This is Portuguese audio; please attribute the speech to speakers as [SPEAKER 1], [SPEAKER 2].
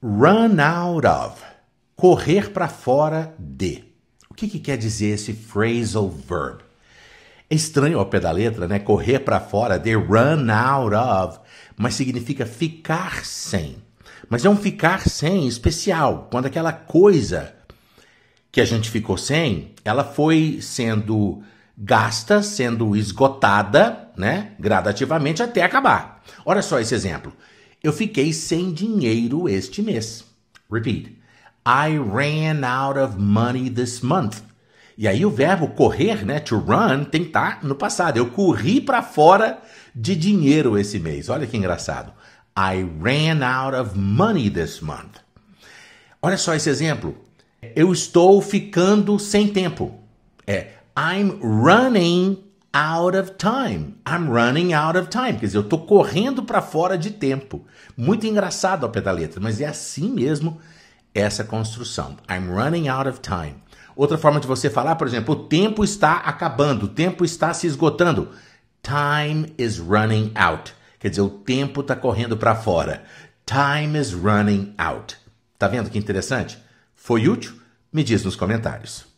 [SPEAKER 1] Run out of. Correr para fora de. O que, que quer dizer esse phrasal verb? É estranho ao pé da letra, né? Correr para fora de run out of, mas significa ficar sem. Mas é um ficar sem especial, quando aquela coisa que a gente ficou sem, ela foi sendo gasta, sendo esgotada, né, gradativamente até acabar. Olha só esse exemplo. Eu fiquei sem dinheiro este mês. Repeat. I ran out of money this month. E aí o verbo correr, né, to run, tem que estar tá no passado. Eu corri para fora de dinheiro esse mês. Olha que engraçado. I ran out of money this month. Olha só esse exemplo. Eu estou ficando sem tempo. É I'm running out of time. I'm running out of time. Quer dizer, eu estou correndo para fora de tempo. Muito engraçado ao pé da letra, mas é assim mesmo essa construção. I'm running out of time. Outra forma de você falar, por exemplo, o tempo está acabando, o tempo está se esgotando. Time is running out. Quer dizer, o tempo está correndo para fora. Time is running out. Tá vendo que interessante? Foi útil? Me diz nos comentários.